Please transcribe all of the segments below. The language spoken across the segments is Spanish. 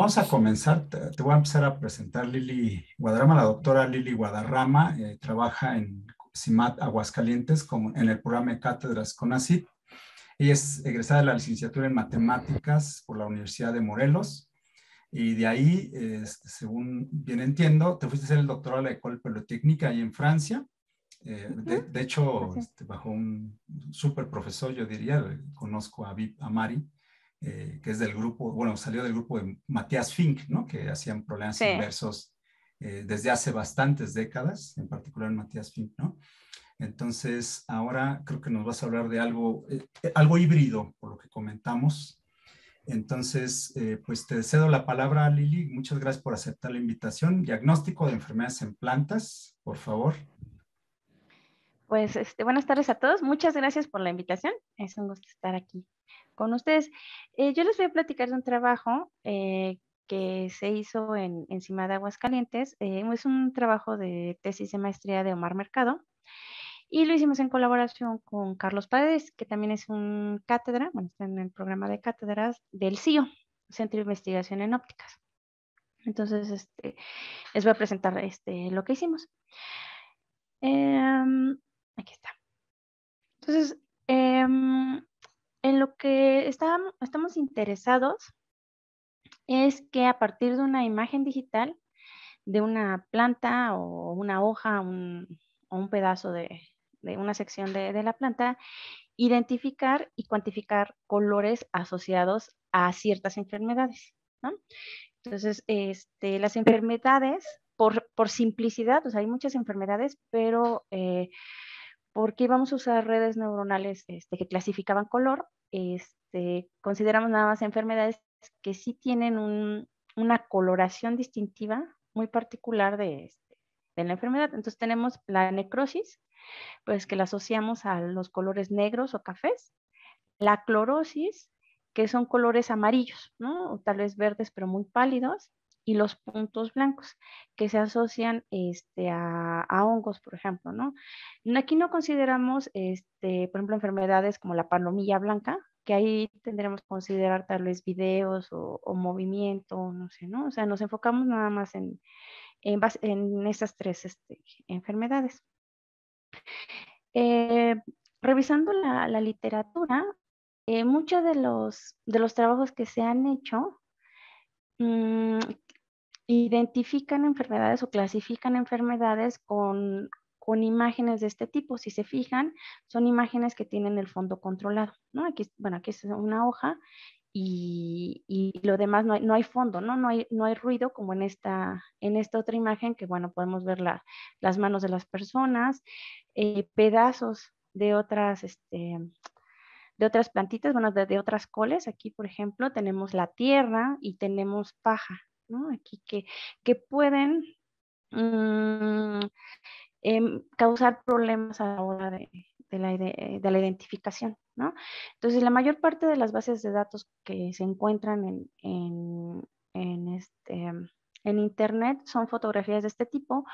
vamos a comenzar. Te, voy a empezar a presentar Lili Guadarrama. La doctora Lili Guadarrama eh, trabaja en CIMAT Aguascalientes como, en el programa de cátedras CONACYT. Ella es egresada de la licenciatura en matemáticas por la Universidad de Morelos. Y de ahí, este, según bien entiendo, te fuiste a hacer el doctorado a la École Pelotécnica ahí en Francia. Eh, de, hecho, este, bajo un super profesor, yo diría, eh, conozco a Mari. Amari eh, que es del grupo, bueno, salió del grupo de Matías Fink, ¿no? Que hacían problemas inversos eh, desde hace bastantes décadas, en particular Matías Fink, ¿no? Entonces, ahora creo que nos vas a hablar de algo, eh, algo híbrido, por lo que comentamos. Entonces, pues te cedo la palabra, Lili. Muchas gracias por aceptar la invitación. Diagnóstico de enfermedades en plantas, por favor. Pues, este, buenas tardes a todos. Muchas gracias por la invitación. Es un gusto estar aquí con ustedes. Eh, yo les voy a platicar de un trabajo eh, que se hizo en Encima de Aguascalientes. Eh, es un trabajo de tesis de maestría de Omar Mercado y lo hicimos en colaboración con Carlos Paredes, que también es un cátedra, bueno, está en el programa de cátedras del CIO, Centro de Investigación en Ópticas. Entonces, este, les voy a presentar este, lo que hicimos. Em, aquí está. Entonces, em, en lo que estamos interesados es que a partir de una imagen digital, de una planta o una hoja o un pedazo de, una sección de, la planta, identificar y cuantificar colores asociados a ciertas enfermedades. Entonces, este, las enfermedades, por, simplicidad, hay muchas enfermedades, pero eh, porque íbamos a usar redes neuronales este, que clasificaban color, este, consideramos nada más enfermedades que sí tienen una coloración distintiva muy particular de, este, de la enfermedad. Entonces tenemos la necrosis, pues que la asociamos a los colores negros o cafés, la clorosis, que son colores amarillos, ¿no? O tal vez verdes, pero muy pálidos, y los puntos blancos que se asocian este, a, hongos, por ejemplo, ¿no? Aquí no consideramos, este, por ejemplo, enfermedades como la palomilla blanca, que ahí tendremos que considerar tal vez videos o, movimiento, no sé, ¿no? O sea, nos enfocamos nada más en, en, estas tres este, enfermedades. Eh, revisando la, literatura, eh, muchos de los, de los trabajos que se han hecho mm, identifican enfermedades o clasifican enfermedades con, imágenes de este tipo. Si se fijan, son imágenes que tienen el fondo controlado, ¿no? Aquí, bueno, aquí es una hoja y, lo demás no hay, fondo, ¿no? No hay, no hay ruido como en esta, en esta otra imagen que, bueno, podemos ver las manos de las personas, eh, pedazos de otras, este, de otras plantitas, bueno, de otras coles. Aquí, por ejemplo, tenemos la tierra y tenemos paja, Aquí que, que pueden mm, em, causar problemas a la hora de, la, identificación, ¿no? Entonces, la mayor parte de las bases de datos que se encuentran en, en, este, em, en Internet son fotografías de este tipo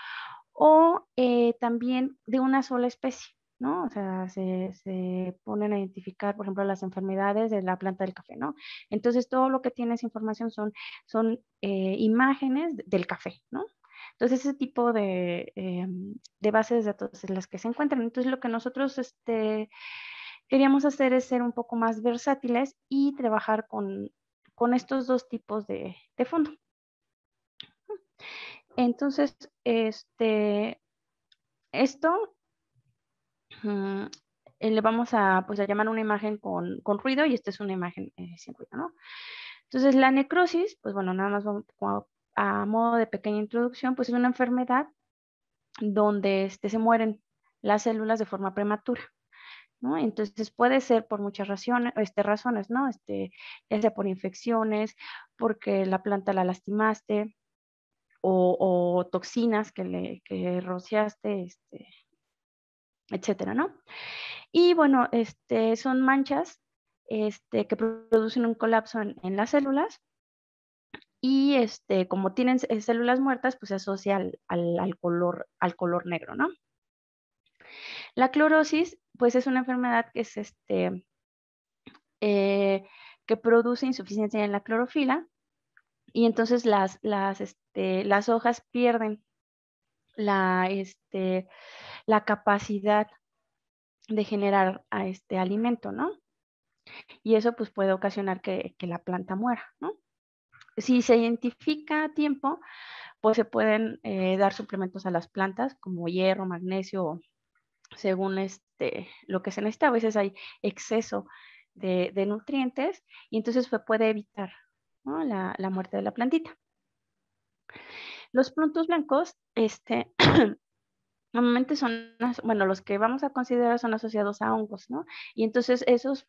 o eh, también de una sola especie. ¿no? O sea, se, ponen a identificar, por ejemplo, las enfermedades de la planta del café, ¿no? Entonces, todo lo que tiene esa información son, son eh, imágenes del café, ¿no? Entonces, ese tipo de, em, de bases de datos es las que se encuentran. Entonces, lo que nosotros este, queríamos hacer es ser un poco más versátiles y trabajar con, estos dos tipos de, fondo. Entonces, este, esto eh, le vamos pues, a, llamar una imagen con, ruido y esta es una imagen eh, sin ruido, ¿no? Entonces, la necrosis, pues bueno, nada más a, modo de pequeña introducción, pues es una enfermedad donde este, se mueren las células de forma prematura. ¿No? Entonces puede ser por muchas razones, este, razones ¿no? Este, ya sea por infecciones, porque la planta la lastimaste, o, toxinas que le que rociaste este, etcétera, ¿no? Y bueno, este, son manchas este, que producen un colapso en, las células y este, como tienen células muertas, pues se asocia al, al, al, color, al color negro, ¿no? La clorosis, pues es una enfermedad que es este, eh, que produce insuficiencia en la clorofila y entonces las, las, este, las hojas pierden la, este, la capacidad de generar a ah, este alimento, ¿no? Y eso pues puede ocasionar que, la planta muera, ¿no? Si se identifica a tiempo, pues se pueden eh, dar suplementos a las plantas como hierro, magnesio, según este, lo que se necesita. A veces hay exceso de, nutrientes y entonces se puede evitar la, muerte de la plantita. Los puntos blancos este, normalmente son, bueno, los que vamos a considerar son asociados a hongos, ¿no? Y entonces esos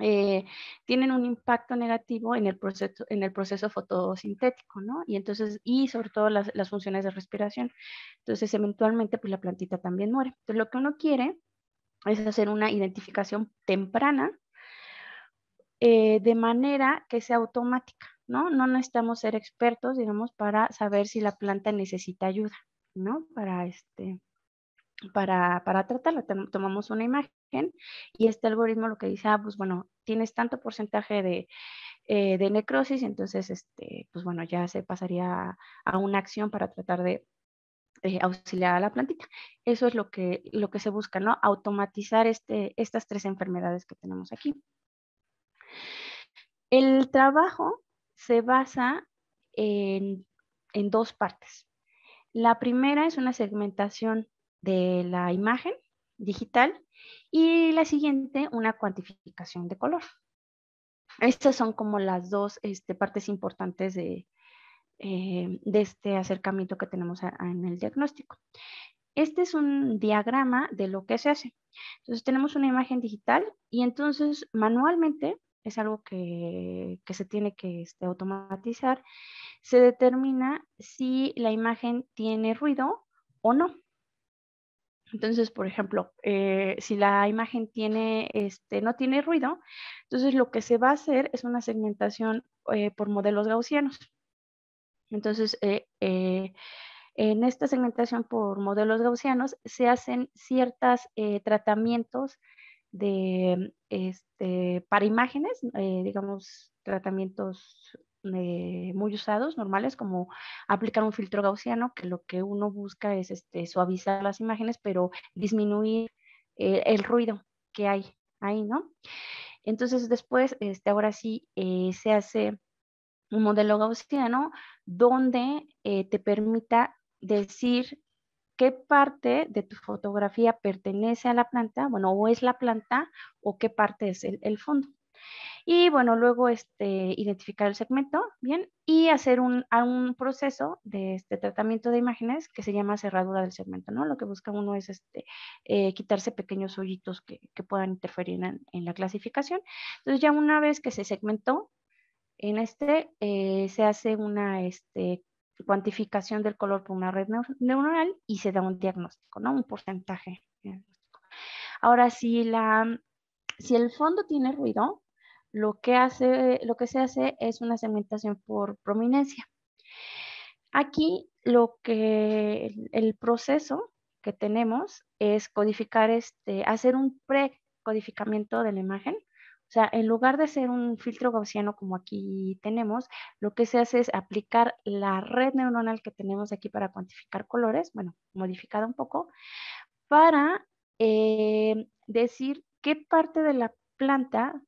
eh, tienen un impacto negativo en el proceso, en el proceso fotosintético, ¿no? Y entonces, y sobre todo las, funciones de respiración. Entonces, eventualmente, pues la plantita también muere. Entonces, lo que uno quiere es hacer una identificación temprana eh, de manera que sea automática, ¿no? No necesitamos ser expertos, digamos, para saber si la planta necesita ayuda, ¿no? Para este, para, tratarla, tomamos una imagen y este algoritmo lo que dice, ah, pues bueno, tienes tanto porcentaje de, eh, necrosis, entonces, este, pues bueno, ya se pasaría a una acción para tratar de eh, auxiliar a la plantita. Eso es lo que, lo que se busca, ¿no? Automatizar este, estas tres enfermedades que tenemos aquí. El trabajo se basa en dos partes. La primera es una segmentación de la imagen digital y la siguiente una cuantificación de color. Estas son como las dos este, partes importantes eh, de, este acercamiento que tenemos en el diagnóstico. Este es un diagrama de lo que se hace. Entonces tenemos una imagen digital y entonces manualmente es algo que, se tiene que este, automatizar, se determina si la imagen tiene ruido o no. Entonces, por ejemplo, eh, si la imagen tiene, este, no tiene ruido, entonces lo que se va a hacer es una segmentación eh, por modelos gaussianos. Entonces, eh, en esta segmentación por modelos gaussianos se hacen ciertos tratamientos de, este, para imágenes, eh, digamos, tratamientos eh, muy usados, normales, como aplicar un filtro gaussiano, que lo que uno busca es este, suavizar las imágenes, pero disminuir eh, el ruido que hay ahí, ¿no? Entonces después, este, ahora sí, se hace un modelo gaussiano donde te permita decir qué parte de tu fotografía pertenece a la planta, bueno, o es la planta, o qué parte es el, fondo. Y bueno, luego este, identificar el segmento, bien, y hacer un, un proceso de este tratamiento de imágenes que se llama cerradura del segmento, ¿no? Lo que busca uno es este, eh, quitarse pequeños hoyitos que, puedan interferir en, la clasificación. Entonces ya una vez que se segmentó, en este eh, se hace una este, cuantificación del color por una red neuronal y se da un diagnóstico, ¿no? Un porcentaje. Ahora, si, la, si el fondo tiene ruido, lo que, hace, lo que se hace es una segmentación por prominencia. Aquí lo que el, proceso que tenemos es codificar, este, hacer un precodificamiento de la imagen o sea, en lugar de ser un filtro gaussiano como aquí tenemos, lo que se hace es aplicar la red neuronal que tenemos aquí para cuantificar colores, bueno, modificada un poco, para eh, decir qué parte de la planta,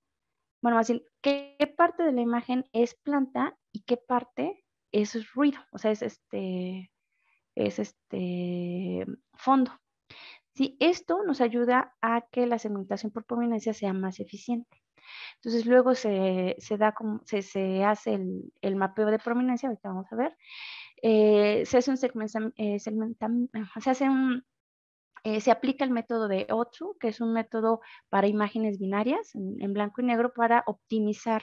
bueno, más bien, qué, parte de la imagen es planta y qué parte es ruido, o sea, es este, es este fondo. esto nos ayuda a que la segmentación por prominencia sea más eficiente. Entonces luego se, hace el, mapeo de prominencia, ahorita vamos a ver, se aplica el método de Otsu, que es un método para imágenes binarias en, blanco y negro para optimizar,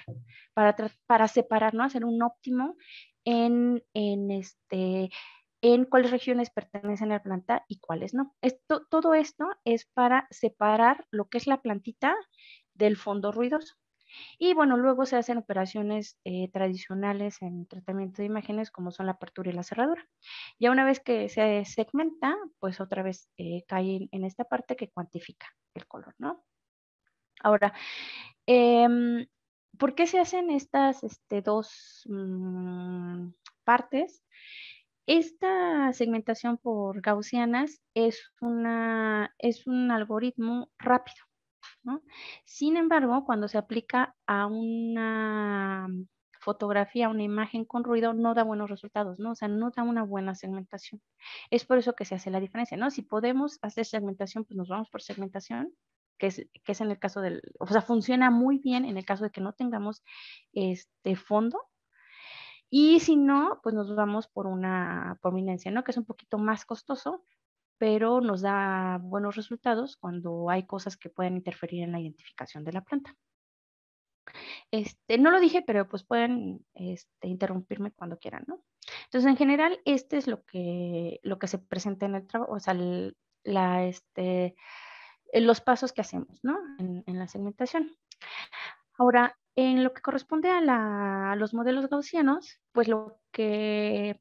para, para separarnos, hacer un óptimo en, este, en, cuáles regiones pertenecen a la planta y cuáles no. Esto, todo esto es para separar lo que es la plantita del fondo ruidoso. Y bueno, luego se hacen operaciones eh, tradicionales en tratamiento de imágenes como son la apertura y la cerradura. Ya una vez que se segmenta, pues otra vez eh, cae en esta parte que cuantifica el color, ¿no? Ahora, em, ¿por qué se hacen estas este, dos mm, partes? Esta segmentación por gaussianas es, una, es un algoritmo rápido sin embargo, cuando se aplica a una fotografía, una imagen con ruido, no da buenos resultados, ¿no? O sea, no da una buena segmentación. Es por eso que se hace la diferencia, ¿no? Si podemos hacer segmentación, pues nos vamos por segmentación, que es, que es en el caso del, o sea, funciona muy bien en el caso de que no tengamos este fondo, y si no, pues nos vamos por una prominencia, ¿no? Que es un poquito más costoso, pero nos da buenos resultados cuando hay cosas que pueden interferir en la identificación de la planta. Este, no lo dije, pero pues pueden este, interrumpirme cuando quieran, ¿no? Entonces, en general, este es lo que, lo que se presenta en el trabajo, o sea, la, este, los pasos que hacemos, ¿no? En, la segmentación. Ahora, en lo que corresponde a, los modelos gaussianos, pues lo que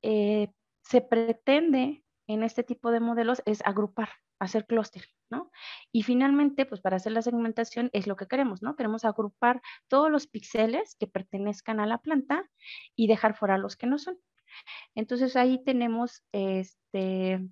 eh, se pretende en este tipo de modelos es agrupar, hacer clúster, ¿no? Y finalmente, pues para hacer la segmentación es lo que queremos, ¿no? Queremos agrupar todos los píxeles que pertenezcan a la planta y dejar fuera los que no son. Entonces ahí tenemos este...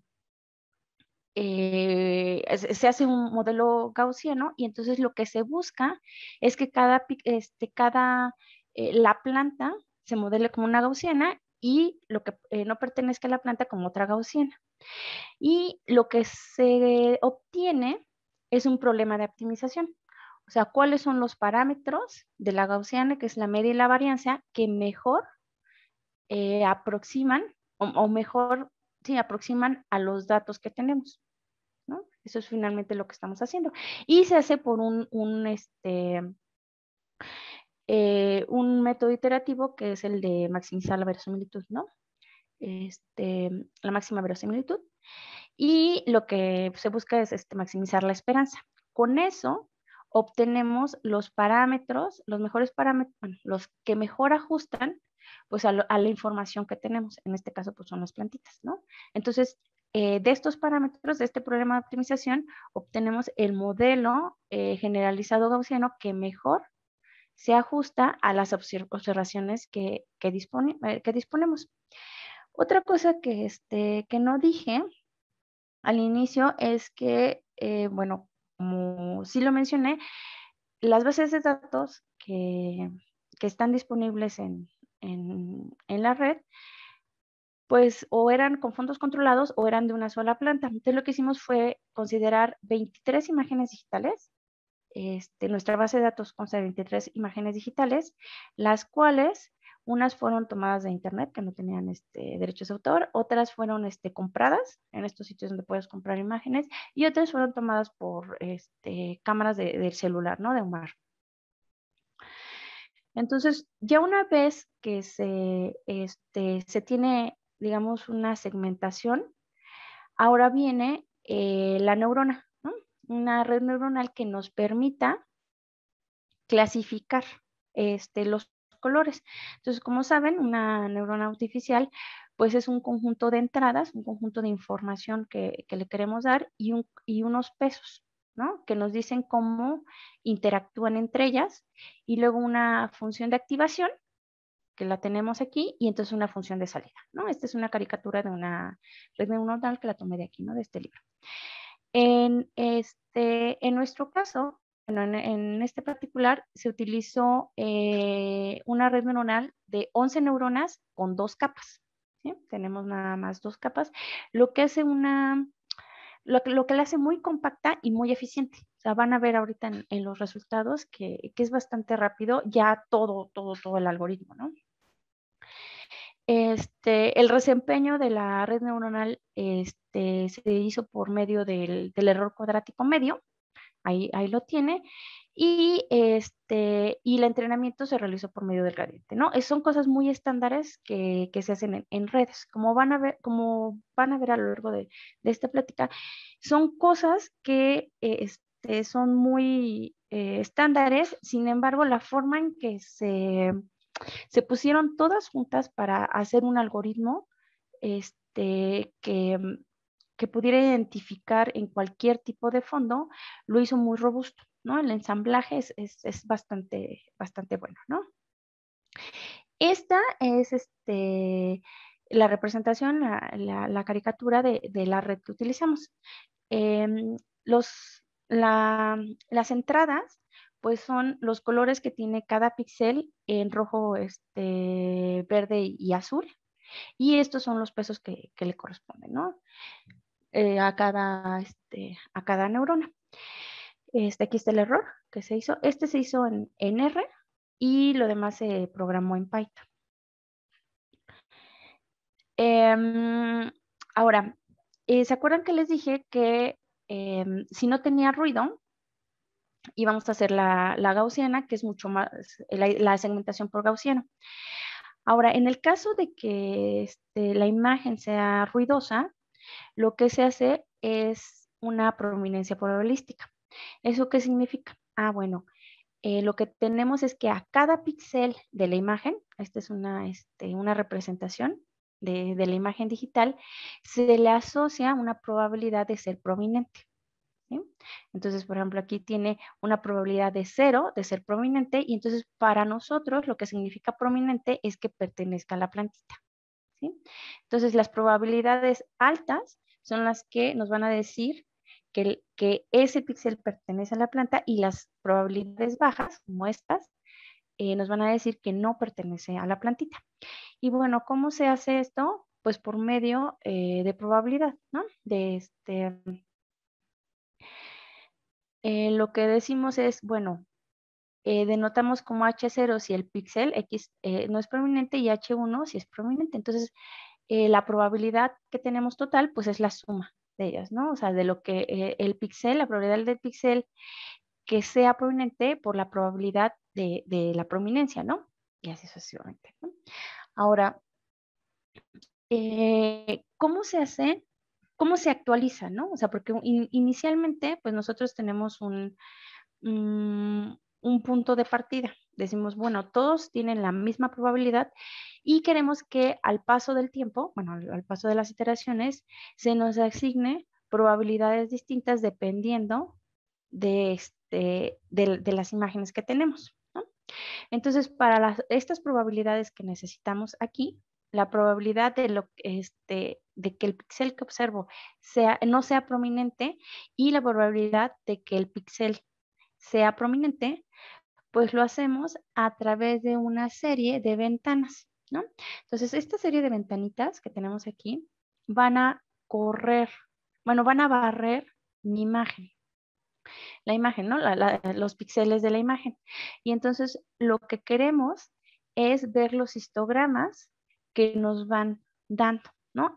Eh, se hace un modelo gaussiano y entonces lo que se busca es que cada, este, cada eh, la planta se modele como una gaussiana y lo que eh, no pertenezca a la planta como otra gaussiana. Y lo que se obtiene es un problema de optimización. O sea, cuáles son los parámetros de la gaussiana, que es la media y la varianza, que mejor eh, aproximan o, mejor, sí, aproximan a los datos que tenemos. Eso es finalmente lo que estamos haciendo. Y se hace por un, un este, eh, un método iterativo que es el de maximizar la verosimilitud, ¿no? Este, la máxima verosimilitud. Y lo que se busca es este, maximizar la esperanza. Con eso obtenemos los parámetros, los mejores parámetros, los que mejor ajustan pues a, la información que tenemos. En este caso, pues son las plantitas, ¿no? Entonces, eh, de estos parámetros, de este problema de optimización, obtenemos el modelo eh, generalizado gaussiano que mejor se ajusta a las observaciones que, que, eh, que disponemos. Otra cosa que, este, que no dije al inicio es que, eh, bueno, como sí lo mencioné, las bases de datos que, están disponibles en, en, la red, pues o eran con fondos controlados o eran de una sola planta. Entonces lo que hicimos fue considerar 23 imágenes digitales este, nuestra base de datos consta de 23 imágenes digitales, las cuales unas fueron tomadas de internet que no tenían este, derechos de autor, otras fueron este, compradas en estos sitios donde puedes comprar imágenes y otras fueron tomadas por este, cámaras del celular, ¿no? De bar. Entonces, ya una vez que se, tiene, digamos, una segmentación, ahora viene eh, la neurona una red neuronal que nos permita clasificar este, los colores. Entonces, como saben, una neurona artificial pues es un conjunto de entradas, un conjunto de información que, le queremos dar y, unos pesos, Que nos dicen cómo interactúan entre ellas y luego una función de activación que la tenemos aquí y entonces una función de salida, ¿no? Esta es una caricatura de una red neuronal que la tomé de aquí, ¿no? De este libro. En, este, en nuestro caso, en, este particular se utilizó eh, una red neuronal de 11 neuronas con dos capas. ¿sí? Tenemos nada más dos capas, lo que hace una, lo, que la hace muy compacta y muy eficiente. O sea, van a ver ahorita en, en los resultados que, que, es bastante rápido ya todo, todo, todo el algoritmo, ¿no? Este, el desempeño de la red neuronal este, se hizo por medio del, error cuadrático medio, ahí, ahí lo tiene, y, este, y el entrenamiento se realizó por medio del gradiente, ¿no? Es, son cosas muy estándares que, se hacen en, redes, como van, a ver, como van a ver a lo largo de, esta plática, son cosas que este, son muy eh, estándares, sin embargo, la forma en que se se pusieron todas juntas para hacer un algoritmo este, mm, que, pudiera identificar en cualquier tipo de fondo, lo hizo muy robusto, ¿no? El ensamblaje es, bastante, bueno, ¿no? Esta es este, la representación, la, caricatura de, la red que utilizamos. Em, las entradas pues son los colores que tiene cada píxel en rojo, este, verde y azul. Y estos son los pesos que, le corresponden, ¿no? Eh, a, cada, este, a cada neurona. Este, aquí está el error que se hizo. Este se hizo en, R y lo demás se programó en Python. Em, ahora, eh, ¿se acuerdan que les dije que em, si no tenía ruido, y vamos a hacer la, gaussiana, que es mucho más la, segmentación por gaussiano. Ahora, en el caso de que este, la imagen sea ruidosa, lo que se hace es una prominencia probabilística. ¿Eso qué significa? Ah, bueno, eh, lo que tenemos es que a cada píxel de la imagen, esta es una, este, una representación de la imagen digital, se le asocia una probabilidad de ser prominente. Entonces, por ejemplo, aquí tiene una probabilidad de cero de ser prominente y entonces para nosotros lo que significa prominente es que pertenezca a la plantita. ¿sí? Entonces, las probabilidades altas son las que nos van a decir que, que ese píxel pertenece a la planta y las probabilidades bajas, como estas, eh, nos van a decir que no pertenece a la plantita. Y bueno, ¿cómo se hace esto? Pues por medio eh, de probabilidad, ¿no? De, este, eh, lo que decimos es, bueno, eh, denotamos como H0 si el píxel X eh, no es prominente y H1 si es prominente. Entonces, la probabilidad que tenemos total, pues es la suma de ellas, ¿no? O sea, de lo que el píxel, la probabilidad del píxel que sea prominente por la probabilidad de, la prominencia, ¿no? Y así sucesivamente. Ahora, ¿cómo se hace cómo se actualiza, ¿no? O sea, porque inicialmente, pues nosotros tenemos un, mm, un punto de partida. Decimos, bueno, todos tienen la misma probabilidad y queremos que al paso del tiempo, bueno, al, paso de las iteraciones, se nos asigne probabilidades distintas dependiendo de, este, de, las imágenes que tenemos. Entonces, para estas probabilidades que necesitamos aquí, la probabilidad de lo, este, de que el pixel que observo sea, no sea prominente y la probabilidad de que el pixel sea prominente, pues lo hacemos a través de una serie de ventanas, ¿no? Entonces, esta serie de ventanitas que tenemos aquí van a correr, bueno, van a barrer mi imagen, la imagen, ¿no? los píxeles de la imagen. Y entonces lo que queremos es ver los histogramas que nos van dando.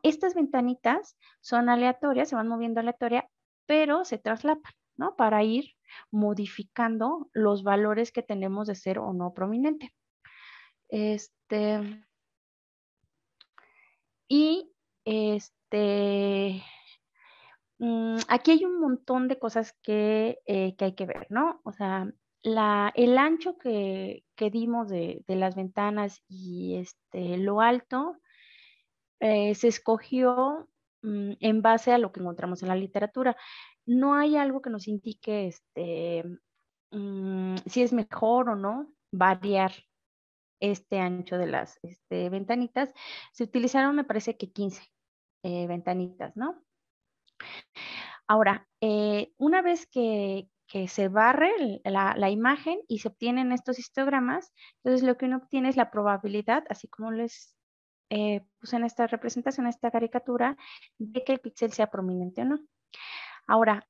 Estas ventanitas son aleatorias, se van moviendo aleatoria, pero se traslapan, Para ir modificando los valores que tenemos de ser o no prominente. Este, y este, mm, aquí hay un montón de cosas que, eh, que hay que ver, ¿no? O sea, la, el ancho que, que dimos de, de, las ventanas y este, lo alto eh, se escogió mm, en base a lo que encontramos en la literatura. No hay algo que nos indique este, mm, si es mejor o no variar este ancho de las este, ventanitas. Se utilizaron, me parece que 15 eh, ventanitas, ¿no? Ahora, eh, una vez que, se barre la, la, imagen y se obtienen estos histogramas, entonces lo que uno obtiene es la probabilidad, así como les eh, puse en esta representación, en esta caricatura, de que el píxel sea prominente o no. Ahora,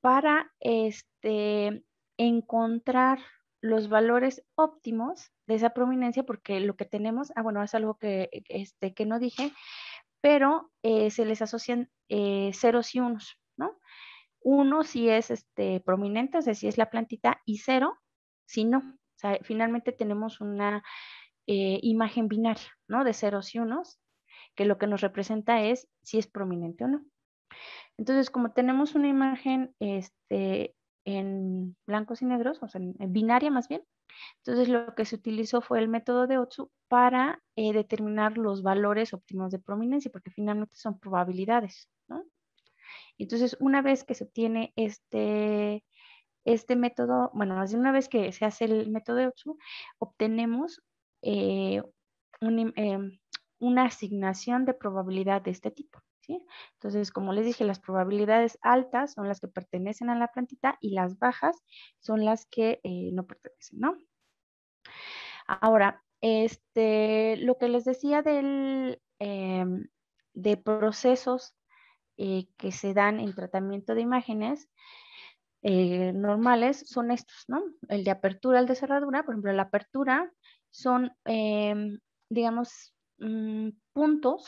para este, encontrar los valores óptimos de esa prominencia, porque lo que tenemos, ah, bueno, es algo que, este, que no dije, pero eh, se les asocian eh, ceros y unos, ¿no? Uno si es este, prominente, o sea, si es la plantita, y cero si no. O sea, finalmente tenemos una eh, imagen binaria, ¿no? De ceros y unos, que lo que nos representa es si es prominente o no. Entonces, como tenemos una imagen este, en blancos y negros, o sea, en binaria más bien, entonces lo que se utilizó fue el método de Otsu para eh, determinar los valores óptimos de prominencia, porque finalmente son probabilidades, ¿no? Entonces, una vez que se obtiene este, este método, bueno, una vez que se hace el método de Otsu, obtenemos eh, em, una asignación de probabilidad de este tipo. Entonces, como les dije, las probabilidades altas son las que pertenecen a la plantita y las bajas son las que eh, no pertenecen, Ahora, este, lo que les decía del, em, de procesos eh, que se dan en tratamiento de imágenes, normales son estos, ¿no? El de apertura, el de cerradura, por ejemplo, la apertura son, em, digamos, mm, puntos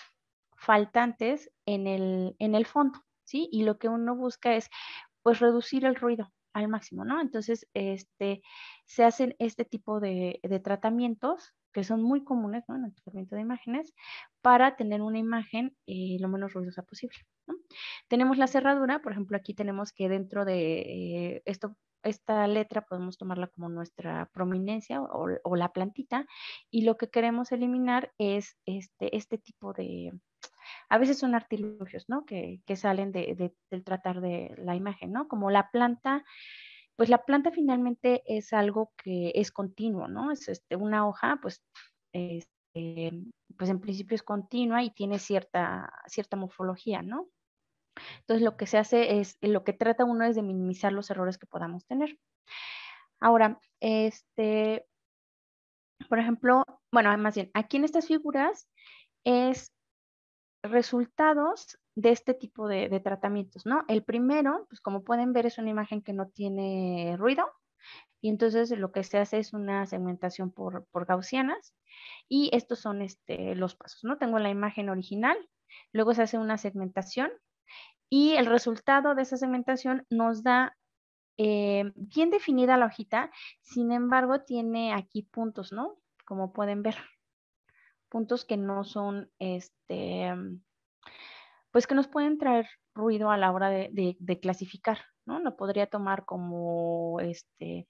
faltantes en el, en el fondo, ¿sí? Y lo que uno busca es, pues, reducir el ruido al máximo, ¿no? Entonces, este, se hacen este tipo de, de tratamientos que son muy comunes en el tratamiento de imágenes, para tener una imagen eh, lo menos ruidosa posible. Tenemos la cerradura, por ejemplo, aquí tenemos que dentro de eh, esto, esta letra podemos tomarla como nuestra prominencia o, la plantita, y lo que queremos eliminar es este, este tipo de, a veces son artilugios, ¿no? Que, salen del tratar de la imagen, ¿no? Como la planta pues la planta finalmente es algo que es continuo, ¿no? Es este, una hoja, pues, este, pues en principio es continua y tiene cierta, cierta morfología, ¿no? Entonces lo que se hace es, lo que trata uno es de minimizar los errores que podamos tener. Ahora, este, por ejemplo, bueno, más bien, aquí en estas figuras es resultados de este tipo de, tratamientos, ¿no? El primero, pues como pueden ver, es una imagen que no tiene ruido y entonces lo que se hace es una segmentación por, gaussianas y estos son este, los pasos, ¿no? Tengo la imagen original, luego se hace una segmentación y el resultado de esa segmentación nos da eh, bien definida la hojita, sin embargo tiene aquí puntos, ¿no? Como pueden ver puntos que no son, este, pues que nos pueden traer ruido a la hora de, clasificar, ¿no? Lo podría tomar como, este,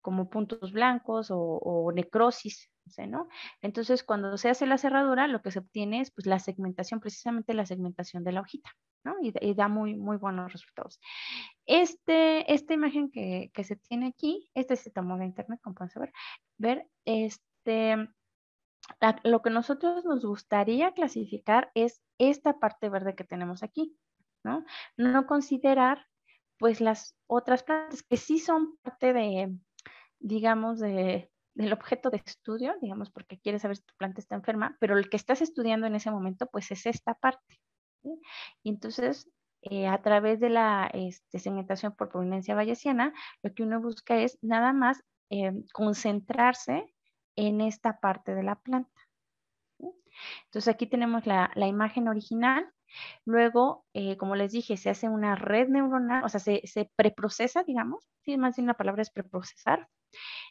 como puntos blancos o, necrosis, ¿no? Entonces, cuando se hace la cerradura, lo que se obtiene es pues, la segmentación, precisamente la segmentación de la hojita, ¿no? Y, da muy, muy buenos resultados. Este, esta imagen que, que, se tiene aquí, este se tomó de internet, como pueden saber, ver, este, lo que nosotros nos gustaría clasificar es esta parte verde que tenemos aquí, ¿no? No considerar pues las otras plantas que sí son parte de, digamos, del objeto de estudio, digamos, porque quieres saber si tu planta está enferma, pero el que estás estudiando en ese momento, pues es esta parte. entonces, eh, a través de la este, segmentación por proveniencia bayesiana, lo que uno busca es nada más eh, concentrarse en esta parte de la planta. Entonces aquí tenemos la, imagen original. Luego, eh, como les dije, se hace una red neuronal, o sea, se, preprocesa, digamos, si más bien la palabra es preprocesar,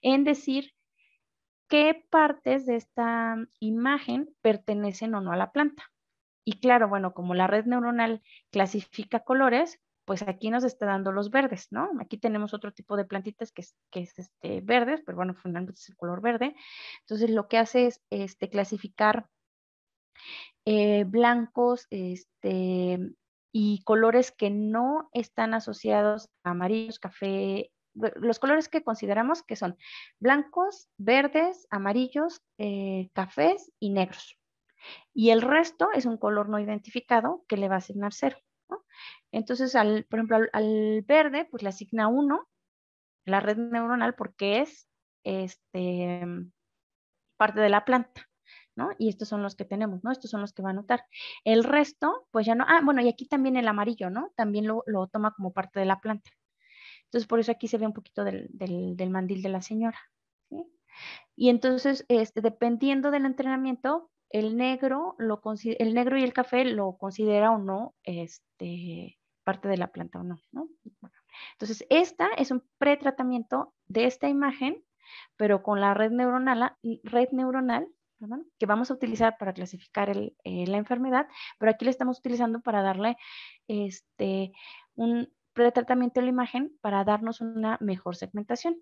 en decir qué partes de esta imagen pertenecen o no a la planta. Y claro, bueno, como la red neuronal clasifica colores, pues aquí nos está dando los verdes, ¿no? Aquí tenemos otro tipo de plantitas que es, este, verdes, pero bueno, fundamentalmente es el color verde. Entonces lo que hace es este, clasificar eh, blancos este, y colores que no están asociados a amarillos, café, los colores que consideramos que son blancos, verdes, amarillos, eh, cafés y negros. Y el resto es un color no identificado que le va a asignar cero. Entonces, al, por ejemplo, al, verde, pues le asigna uno, la red neuronal, porque es este, parte de la planta. ¿no? Y estos son los que tenemos, ¿no? Estos son los que va a notar. El resto, pues ya no. Ah, bueno, y aquí también el amarillo, ¿no? También lo, toma como parte de la planta. Entonces, por eso aquí se ve un poquito del, mandil de la señora. ¿sí? Y entonces, este, dependiendo del entrenamiento, el negro, lo, el negro y el café lo considera o no este, parte de la planta o no. Entonces, esta es un pretratamiento de esta imagen, pero con la red neuronal, red neuronal que vamos a utilizar para clasificar eh, la enfermedad, pero aquí la estamos utilizando para darle este, un pretratamiento a la imagen para darnos una mejor segmentación.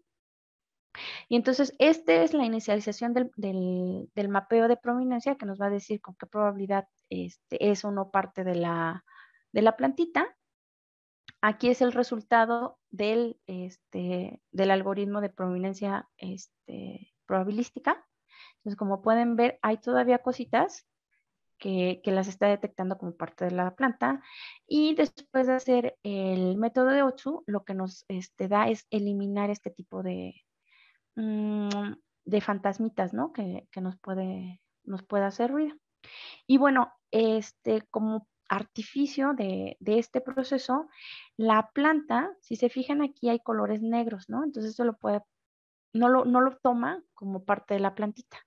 Y entonces, esta es la inicialización del, mapeo de prominencia que nos va a decir con qué probabilidad este, es o no parte de la, plantita. Aquí es el resultado del, este, algoritmo de prominencia este, probabilística. Entonces, como pueden ver, hay todavía cositas que, las está detectando como parte de la planta. Y después de hacer el método de Otsu, lo que nos este, da es eliminar este tipo de, Mm, de fantasmitas, ¿no? Que, nos, puede, nos puede hacer ruido. Y bueno, este, como artificio de, este proceso, la planta, si se fijan aquí hay colores negros, ¿no? Entonces eso lo puede, no lo, toma como parte de la plantita.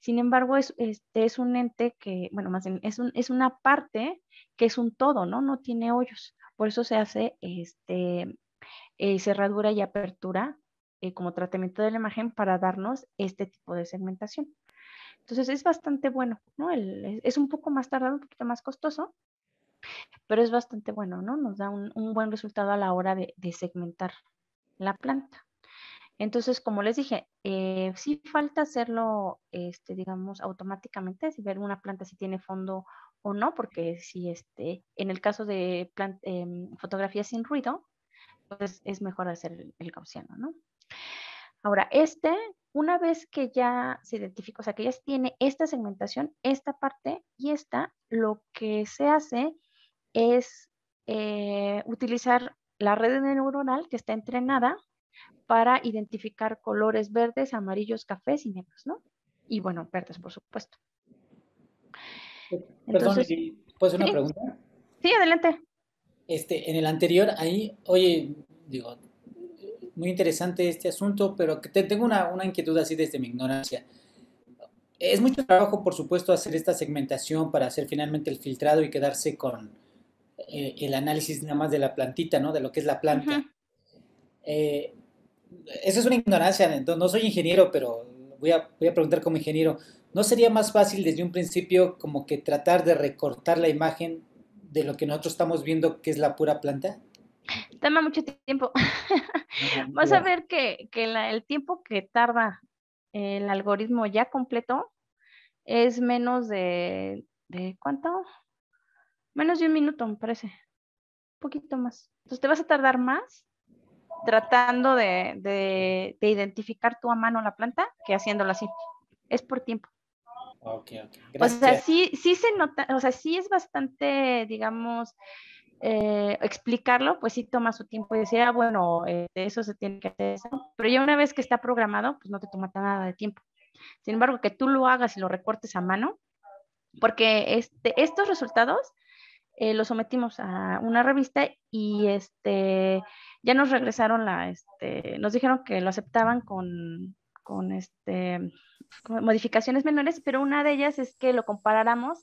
Sin embargo, es, este es un ente que, bueno, más bien, es, un, es una parte que es un todo, ¿no? No tiene hoyos. Por eso se hace este, eh, cerradura y apertura eh, como tratamiento de la imagen para darnos este tipo de segmentación. Entonces es bastante bueno, ¿no? es un poco más tardado, un poquito más costoso, pero es bastante bueno, ¿no? Nos da un, buen resultado a la hora de, segmentar la planta. Entonces, como les dije, eh, sí falta hacerlo, este, digamos, automáticamente, si ver una planta si tiene fondo o no, porque si este, en el caso de em, fotografía sin ruido, pues es mejor hacer el, el gaussiano, ¿no? Ahora, este, una vez que ya se identifica, o sea, que ya tiene esta segmentación, esta parte y esta, lo que se hace es eh, utilizar la red neuronal que está entrenada para identificar colores verdes, amarillos, cafés y negros, ¿no? Y bueno, verdes, por supuesto. Eh, perdón, una pregunta? Sí, adelante. Este, en el anterior, ahí, oye, digo, muy interesante este asunto, pero que te, tengo una, una inquietud así desde mi ignorancia. Es mucho trabajo, por supuesto, hacer esta segmentación para hacer finalmente el filtrado y quedarse con eh, el análisis nada más de la plantita, ¿no? De lo que es la planta. Eh, Esa es una ignorancia, no soy ingeniero, pero voy a, voy a preguntar como ingeniero. ¿No sería más fácil desde un principio como que tratar de recortar la imagen de lo que nosotros estamos viendo que es la pura planta? toma mucho tiempo. Vas a ver que, el tiempo que tarda el algoritmo ya completo es menos de, ¿cuánto? Menos de un minuto, me parece. Un poquito más. Entonces te vas a tardar más tratando de, identificar tú a mano la planta que haciéndolo así. Es por tiempo. Ok, ok. Gracias. O sea, sí, sí se nota, o sea, sí es bastante, digamos, eh, explicarlo, pues sí toma su tiempo y decía ah, bueno, eh, eso se tiene que hacer, pero ya una vez que está programado, pues no te toma nada de tiempo. Sin embargo, que tú lo hagas y lo recortes a mano, porque este, estos resultados eh, los sometimos a una revista y este, ya nos regresaron la, este, nos dijeron que lo aceptaban con, con este, con modificaciones menores, pero una de ellas es que lo comparáramos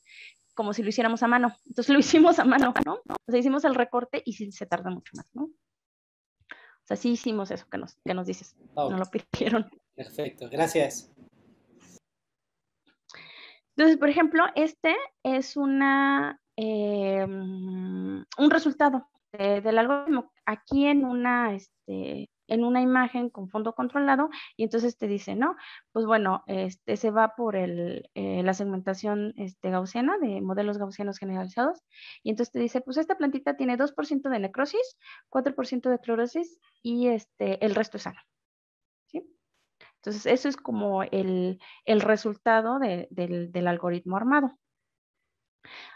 como si lo hiciéramos a mano. Entonces lo hicimos a mano, ¿no? O sea, hicimos el recorte y se tarda mucho más, ¿no? O sea, sí hicimos eso que nos, dices. No lo pidieron. Perfecto, gracias. Entonces, por ejemplo, este es una, em, un resultado del algoritmo. Aquí en una, este, en una imagen con fondo controlado y entonces te dice, no, pues bueno, este, se va por eh, la segmentación este, gaussiana de modelos gaussianos generalizados y entonces te dice, pues esta plantita tiene 2% de necrosis, 4% de clorosis y este, el resto es sano. ¿sí? Entonces eso es como el, resultado del, algoritmo armado.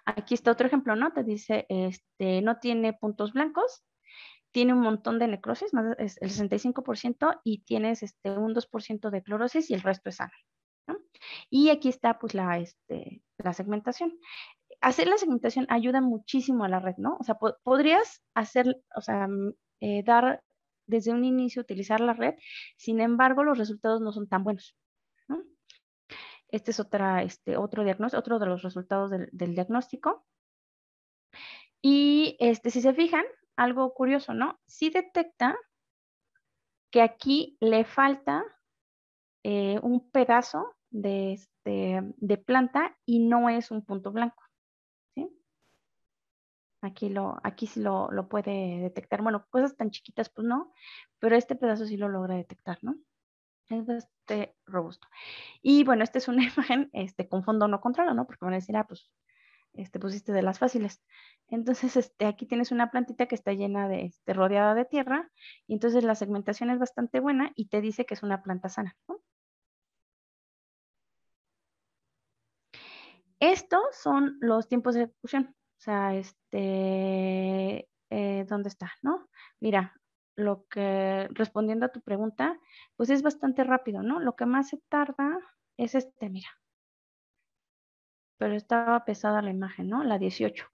Aquí está otro ejemplo, ¿no? Te dice, este, no tiene puntos blancos, tiene un montón de necrosis, más el 65%, y tienes este, un 2% de clorosis y el resto es sano. Y aquí está pues la, este, la segmentación. Hacer la segmentación ayuda muchísimo a la red, ¿no? O sea, podrías hacer, o sea, mm, eh, dar desde un inicio utilizar la red, sin embargo, los resultados no son tan buenos. Este es otra, este, otro, otro de los resultados del, del diagnóstico. Y este, si se fijan, algo curioso, ¿no? Sí detecta que aquí le falta eh, un pedazo de, este, de, planta y no es un punto blanco. ¿sí? Aquí, lo, aquí sí lo, puede detectar. Bueno, cosas tan chiquitas, pues no, pero este pedazo sí lo logra detectar, ¿no? Es robusto. Y bueno, esta es una imagen este, con fondo no controlado, ¿no? Porque van a decir, ah, pues este, pusiste de las fáciles. Entonces, este, aquí tienes una plantita que está llena de, este, rodeada de tierra, y entonces la segmentación es bastante buena y te dice que es una planta sana. ¿no? Estos son los tiempos de ejecución, o sea, este, eh, ¿dónde está? ¿No? Mira, lo que, respondiendo a tu pregunta, pues es bastante rápido, ¿no? Lo que más se tarda es este, mira, pero estaba pesada la imagen, ¿no? La 18,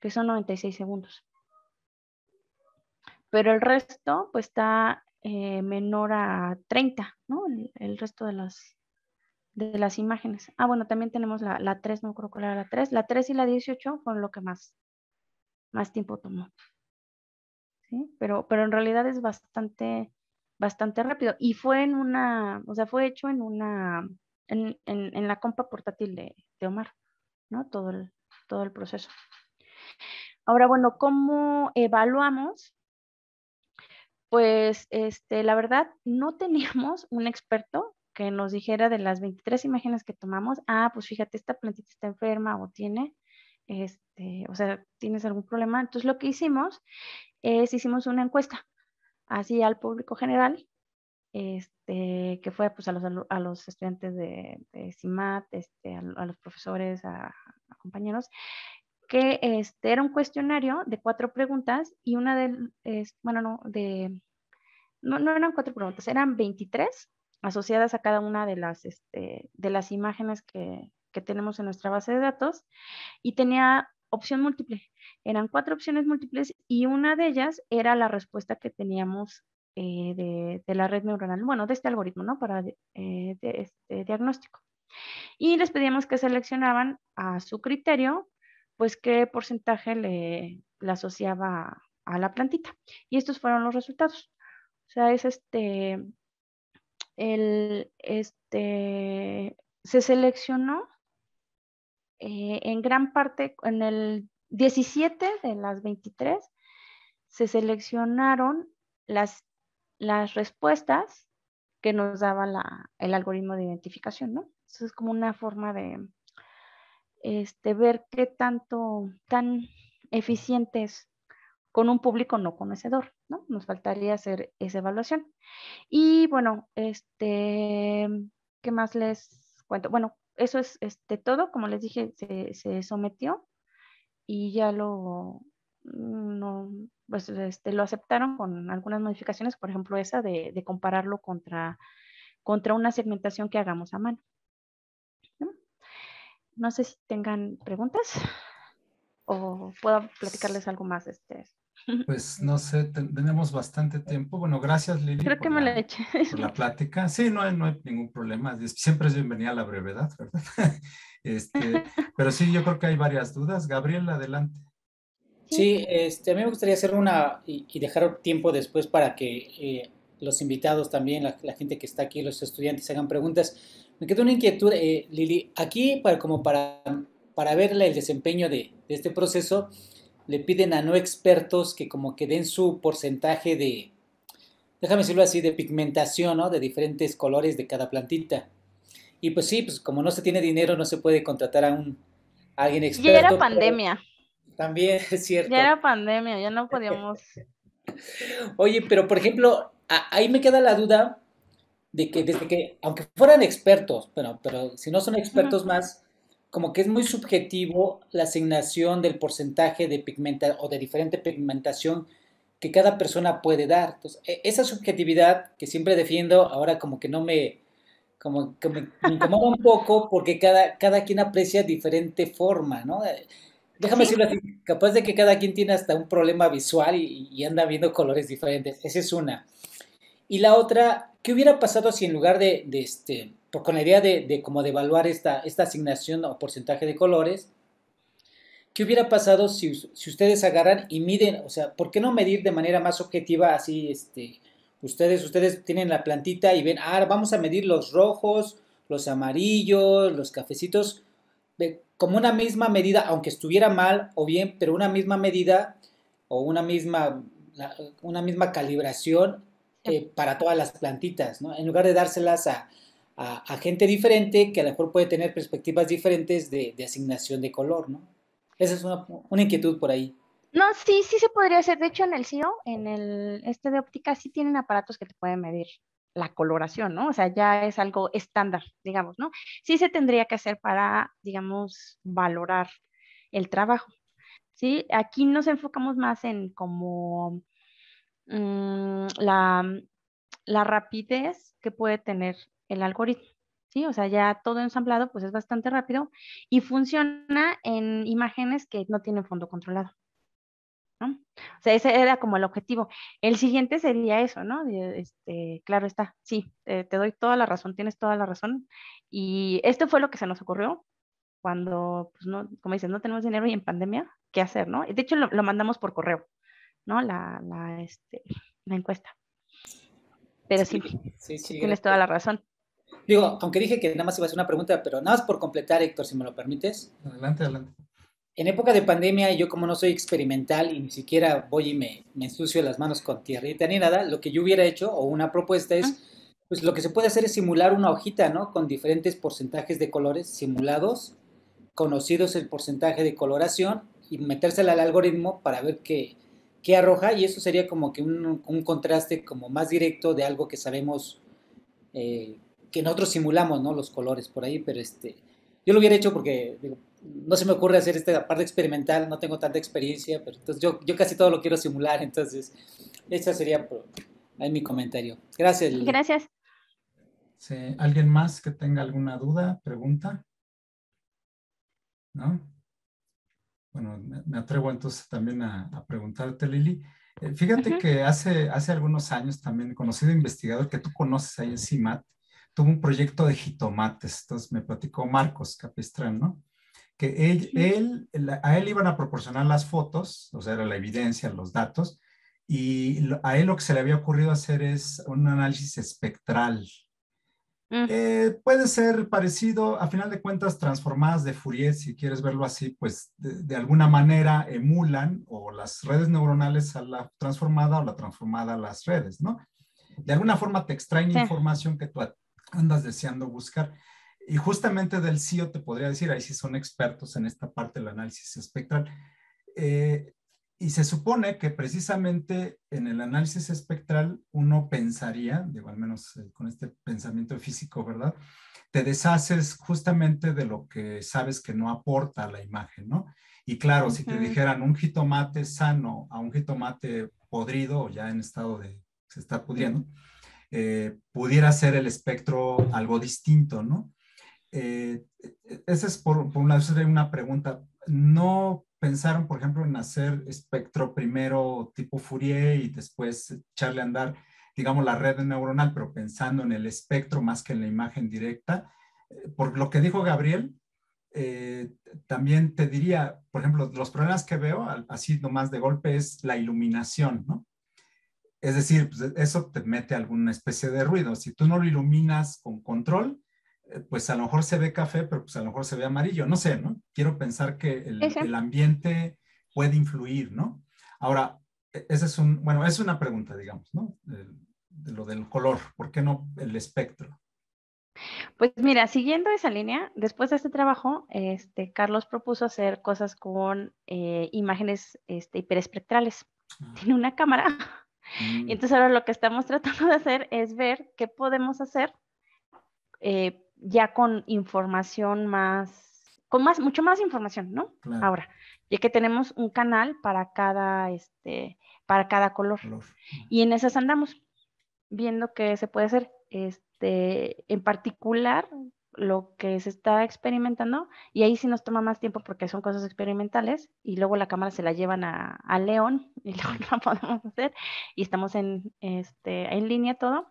que son 96 segundos. Pero el resto, pues está eh, menor a 30, ¿no? El, resto de las, de las imágenes. Ah, bueno, también tenemos la, 3, no creo que era la 3. La 3 y la 18 fueron lo que más, más tiempo tomó. ¿Sí? Pero, pero en realidad es bastante, bastante rápido. Y fue en una, o sea, fue hecho en una en, la compa portátil de, Omar, ¿no? Todo el, todo el proceso. Ahora, bueno, ¿cómo evaluamos? Pues este, la verdad, no teníamos un experto que nos dijera de las 23 imágenes que tomamos, ah, pues fíjate, esta plantita está enferma o tiene, este, o sea, tienes algún problema. Entonces lo que hicimos es, hicimos una encuesta, así al público general, este, que fue pues, a, los, estudiantes de, CIMAT, este, a, los profesores, a, compañeros, que este, era un cuestionario de cuatro preguntas y una de, es, bueno, no, de, no, eran cuatro preguntas, eran 23 asociadas a cada una de las, este, de las imágenes que, que tenemos en nuestra base de datos y tenía opción múltiple. Eran cuatro opciones múltiples y una de ellas era la respuesta que teníamos eh, de, la red neuronal, bueno, de este algoritmo, ¿no? Para eh, este diagnóstico. Y les pedíamos que seleccionaban a su criterio, pues qué porcentaje le, asociaba a la plantita. Y estos fueron los resultados. O sea, es este, el, este, se seleccionó eh, en gran parte, en el 17 de las 23, se seleccionaron las las respuestas que nos daba el algoritmo de identificación, ¿no? Entonces es como una forma de este, ver qué tanto, tan eficientes con un público no conocedor, ¿no? Nos faltaría hacer esa evaluación. Y bueno, este, ¿qué más les cuento? Bueno, eso es este, todo, como les dije, se sometió y ya lo, no, pues este, lo aceptaron con algunas modificaciones, por ejemplo, esa de, compararlo contra, contra una segmentación que hagamos a mano. ¿No? sé si tengan preguntas o puedo platicarles algo más. Este. Pues no sé, tenemos bastante tiempo. Bueno, gracias Lili. Creo que me la, eché. la plática. Sí, no hay, no hay ningún problema. Siempre es bienvenida la brevedad, ¿verdad? Este, pero sí, yo creo que hay varias dudas. Gabriel, adelante. Sí, este, a mí me gustaría hacer una y, dejar tiempo después para que eh, los invitados también, la, gente que está aquí, los estudiantes hagan preguntas. Me quedó una inquietud, eh, Lili, aquí como para, para ver el desempeño de, este proceso, le piden a no expertos que como que den su porcentaje de, déjame decirlo así, de pigmentación, ¿no? De diferentes colores de cada plantita. Y pues sí, pues como no se tiene dinero, no se puede contratar a un alguien experto. Y era pandemia. También es cierto. Ya era pandemia, ya no podíamos. Oye, pero por ejemplo, ahí me queda la duda de que desde que, aunque fueran expertos, pero si no son expertos más, como que es muy subjetivo la asignación del porcentaje de pigmento o de diferente pigmentación que cada persona puede dar. Entonces, e, esa subjetividad que siempre defiendo, ahora como que no me, como que incomoda un poco porque cada, cada quien aprecia diferente forma, ¿no? Déjame decirlo así, capaz de que cada quien tiene hasta un problema visual y, anda viendo colores diferentes. Esa es una. Y la otra, ¿qué hubiera pasado si en lugar de, este, con la idea de, de como de evaluar esta, esta asignación o porcentaje de colores, ¿qué hubiera pasado si, si, ustedes agarran y miden? O sea, ¿por qué no medir de manera más objetiva así, este, ustedes, ustedes tienen la plantita y ven, ah, vamos a medir los rojos, los amarillos, los cafecitos como una misma medida, aunque estuviera mal o bien, pero una misma medida o una misma, una misma calibración eh, para todas las plantitas, ¿no? En lugar de dárselas a, gente diferente que a lo mejor puede tener perspectivas diferentes de, asignación de color, ¿no? Esa es una, una, inquietud por ahí. No, sí, sí se podría hacer. De hecho, en el CIO, en el este de óptica, sí tienen aparatos que te pueden medir la coloración, ¿no? O sea, ya es algo estándar, digamos, ¿no? Sí se tendría que hacer para, digamos, valorar el trabajo, ¿sí? Aquí nos enfocamos más en como mm, la, la, rapidez que puede tener el algoritmo, ¿sí? O sea, ya todo ensamblado, pues es bastante rápido y funciona en imágenes que no tienen fondo controlado. O sea, ese era como el objetivo. El siguiente sería eso, ¿no? Este, claro está, sí, eh, te, doy toda la razón, tienes toda la razón. Y esto fue lo que se nos ocurrió cuando, pues no, como dices, no tenemos dinero y en pandemia, ¿qué hacer, no? De hecho, lo, mandamos por correo, ¿no? La, este, encuesta. Pero sí, tienes este toda la razón. Digo, aunque dije que nada más iba a hacer una pregunta, pero nada más por completar, Héctor, si me lo permites. Adelante, adelante en época de pandemia, yo como no soy experimental y ni siquiera voy y me, me ensucio las manos con tierrita ni nada, lo que yo hubiera hecho o una propuesta es, pues lo que se puede hacer es simular una hojita, ¿no? Con diferentes porcentajes de colores simulados, conocidos el porcentaje de coloración y metérsela al algoritmo para ver qué, arroja y eso sería como que un, contraste como más directo de algo que sabemos eh, que nosotros simulamos, ¿no? Los colores por ahí, pero este, yo lo hubiera hecho porque no se me ocurre hacer esta parte experimental, no tengo tanta experiencia, pero entonces yo, casi todo lo quiero simular, entonces esa sería en mi comentario. Gracias. Lili. Gracias. ¿Alguien más que tenga alguna duda, pregunta? ¿No? Bueno, me atrevo entonces también a, preguntarte, Lili. Eh, fíjate que hace, hace algunos años también conocido investigador que tú conoces ahí en CIMAT, tuvo un proyecto de jitomates, entonces me platicó Marcos Capistrán, ¿no? que él, a él iban a proporcionar las fotos, o sea, era la evidencia, los datos, y a él lo que se le había ocurrido hacer es un análisis espectral. Mm. Eh, puede ser parecido, a final de cuentas, transformadas de Fourier, si quieres verlo así, pues de, alguna manera emulan o las redes neuronales a la transformada o la transformada a las redes, ¿no? De alguna forma te extraen información que tú andas deseando buscar. Y justamente del CIO e te podría decir, ahí sí son expertos en esta parte del análisis espectral. Eh, y se supone que precisamente en el análisis espectral uno pensaría, digo, al menos eh, con este pensamiento físico, ¿verdad? Te deshaces justamente de lo que sabes que no aporta a la imagen, ¿no? Y claro, si te dijeran un jitomate sano a un jitomate podrido o ya en estado de, se está pudriendo, eh, pudiera ser el espectro algo distinto, ¿no? Eh, eh, esa es por, una, una pregunta. ¿No pensaron, por ejemplo, en hacer espectro primero tipo Fourier y después echarle a andar, digamos, la red neuronal, pero pensando en el espectro más que en la imagen directa? Eh, por lo que dijo Gabriel, también te diría, por ejemplo, los problemas que veo, así nomás de golpe, es la iluminación, ¿no? Es decir, pues, eso te mete alguna especie de ruido. Si tú no lo iluminas con control, eh, pues a lo mejor se ve café, pero pues a lo mejor se ve amarillo, no sé, ¿no? Quiero pensar que el, ambiente puede influir, ¿no? Ahora, e, esa es un, bueno, es una pregunta, digamos, ¿no? de lo del color, ¿por qué no el espectro? Pues mira, siguiendo esa línea, después de este trabajo, este, Carlos propuso hacer cosas con eh, imágenes este, hiperespectrales. Ah. Tiene una cámara. Y mm. entonces ahora lo que estamos tratando de hacer es ver qué podemos hacer eh, ya con información más, con más, mucho más información, ¿no? Ahora, ya que tenemos un canal para cada, este, para cada color. Y en esas andamos viendo qué se puede hacer. Este, en particular, lo que se está experimentando, y ahí sí nos toma más tiempo porque son cosas experimentales, y luego la cámara se la llevan a, a León, y luego no podemos hacer, y estamos en, este, en línea todo,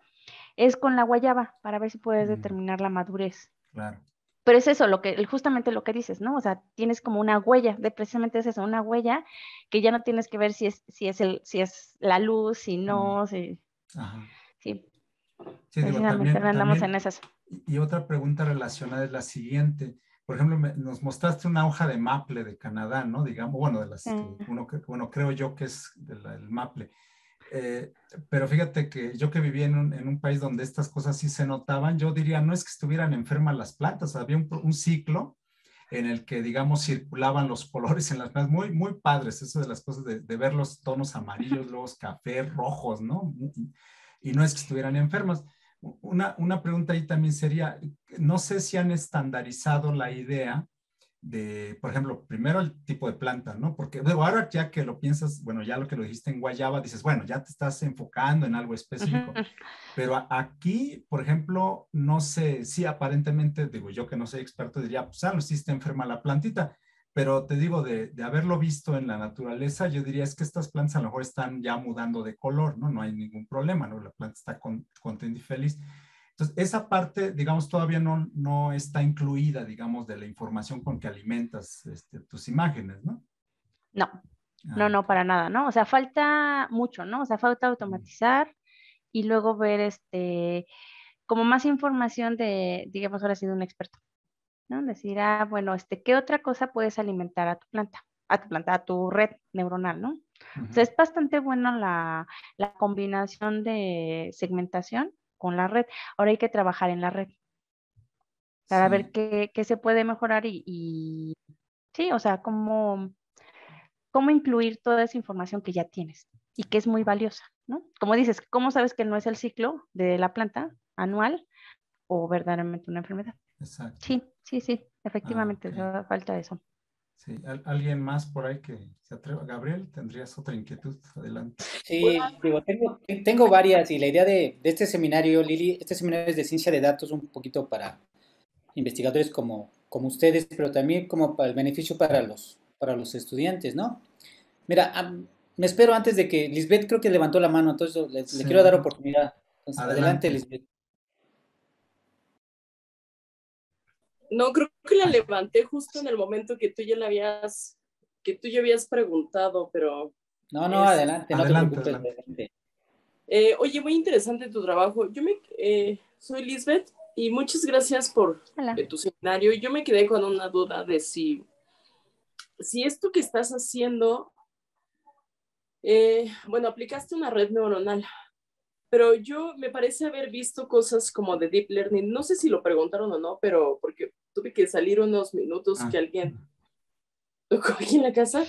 es con la guayaba para ver si puedes mm. determinar la madurez. Claro. Pero es eso, lo que, justamente lo que dices, ¿no? O sea, tienes como una huella, precisamente es eso, una huella que ya no tienes que ver si es, si es, el, si es la luz, si no, si... Ajá. Sí. Sí, andamos en esas. Y otra pregunta relacionada es la siguiente. Por ejemplo, nos mostraste una hoja de maple de Canadá, ¿no? Digamos, bueno, de mm. este, bueno, creo yo que es del maple. Eh, pero fíjate que yo que vivía en un, país donde estas cosas sí se notaban, yo diría, no es que estuvieran enfermas las plantas, había un, ciclo en el que, digamos, circulaban los colores en las plantas, muy, muy padres, eso de las cosas de, ver los tonos amarillos, los café, rojos, ¿no? Mm, mm, y no es que estuvieran enfermas. Una, una pregunta ahí también sería, no sé si han estandarizado la idea de, por ejemplo, primero el tipo de planta, ¿no? Porque bueno ahora ya que lo piensas, bueno, ya lo que lo dijiste en Guayaba, dices, bueno, ya te estás enfocando en algo específico. Pero aquí, por ejemplo, no sé, sí, aparentemente, digo, yo que no soy experto, diría, pues, ah, no, sí está enferma la plantita. Pero te digo, de, de, haberlo visto en la naturaleza, yo diría es que estas plantas a lo mejor están ya mudando de color, ¿no? No hay ningún problema, ¿no? La planta está contenta y feliz. Entonces, esa parte, digamos, todavía no, está incluida, digamos, de la información con que alimentas este, tus imágenes, ¿no? No, ah, no, no, para nada, ¿no? O sea, falta mucho, ¿no? O sea, falta mm. automatizar y luego ver este, como más información de, digamos, ahora ha sido un experto, ¿no? Decir, ah, bueno, este, ¿qué otra cosa puedes alimentar a tu planta? a tu planta, a tu red neuronal, ¿no? O sea, es bastante buena la, la combinación de segmentación con la red. Ahora hay que trabajar en la red para ver qué, se puede mejorar y, sí, o sea, cómo, cómo incluir toda esa información que ya tienes y que es muy valiosa, ¿no? Como dices, ¿cómo sabes que no es el ciclo de la planta anual o verdaderamente una enfermedad? Exacto. Sí, sí, sí, ah, efectivamente, falta eso. Sí, alguien más por ahí que se atreva. Gabriel, tendrías otra inquietud. Adelante. Sí, tengo, varias y la idea de, este seminario, Lili, este seminario es de ciencia de datos un poquito para investigadores como, como ustedes, pero también como para el beneficio para los, para los estudiantes, ¿no? Mira, me espero antes de que Lisbeth creo que levantó la mano, entonces le, quiero dar oportunidad. adelante, Lisbeth. No, creo que la ah. levanté justo en el momento que tú ya la habías, que tú ya habías preguntado, pero... No, no, adelante, no te eh, oye, muy interesante tu trabajo. Yo me, eh, soy Lisbeth y muchas gracias por tu seminario. Yo me quedé con una duda de si, si esto que estás haciendo, eh, bueno, aplicaste una red neuronal, pero yo me parece haber visto cosas como de deep learning, no sé si lo preguntaron o no, pero porque tuve que salir unos minutos ah. que alguien tocó aquí en la casa,